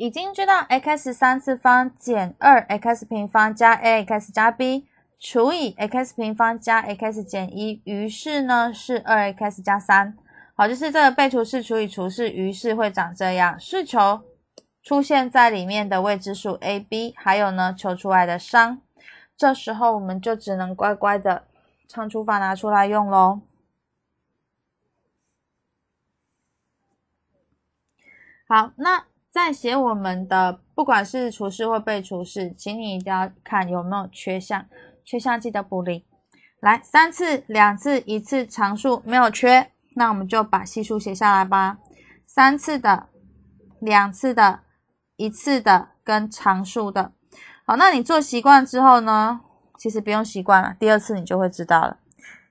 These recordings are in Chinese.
已经知道 x 三次方减二 x 平方加 a x 加 b 除以 x 平方加 x 减一，于是呢是二 x 加三。好，就是这个被除式除以除式，于是会长这样。是求出现在里面的未知数 a、b，还有呢求出来的商。这时候我们就只能乖乖的乘除法拿出来用喽。好，那再写我们的，不管是除式或被除式，请你一定要看有没有缺项，缺项记得补零。来，三次、两次、一次常数没有缺，那我们就把系数写下来吧。三次的、两次的、一次的跟常数的。好，那你做习惯之后呢？其实不用习惯了，第二次你就会知道了。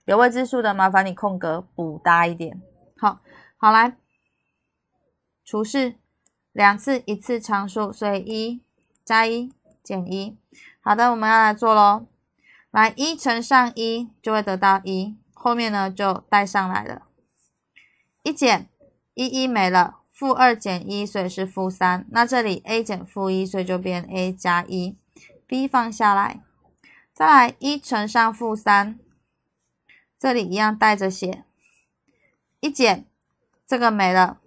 有未知数的，麻烦你空格补大一点。好，好来除式。两次，一次常数，所以一加一减一。好的，我们要来做喽。来一乘上一就会得到一，后面呢就带上来了。一减一一没了，负二减一所以是负三。那这里 a 减负一所以就变 a 加一，b 放下来。再来一乘上负三，这里一样带着写。一减这个没了。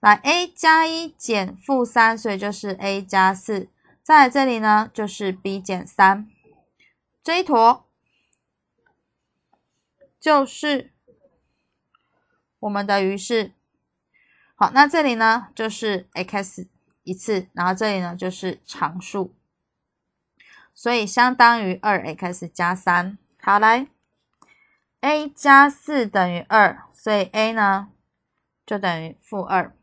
来，a 加一减负三，所以就是 a 加四。再来这里呢，就是 b 减三。这一坨就是我们的余式。好，那这里呢就是 x 一次，然后这里呢就是常数，所以相当于二 x 加三。好，来，a 加四等于二，所以 a 呢就等于负二。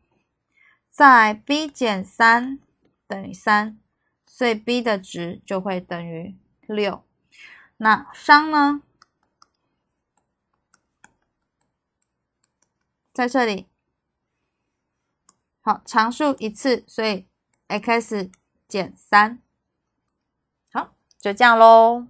再来，b 减三等于三，所以 b 的值就会等于六。那商呢？在这里，好，常数一次，所以 x 减三。好，就这样喽。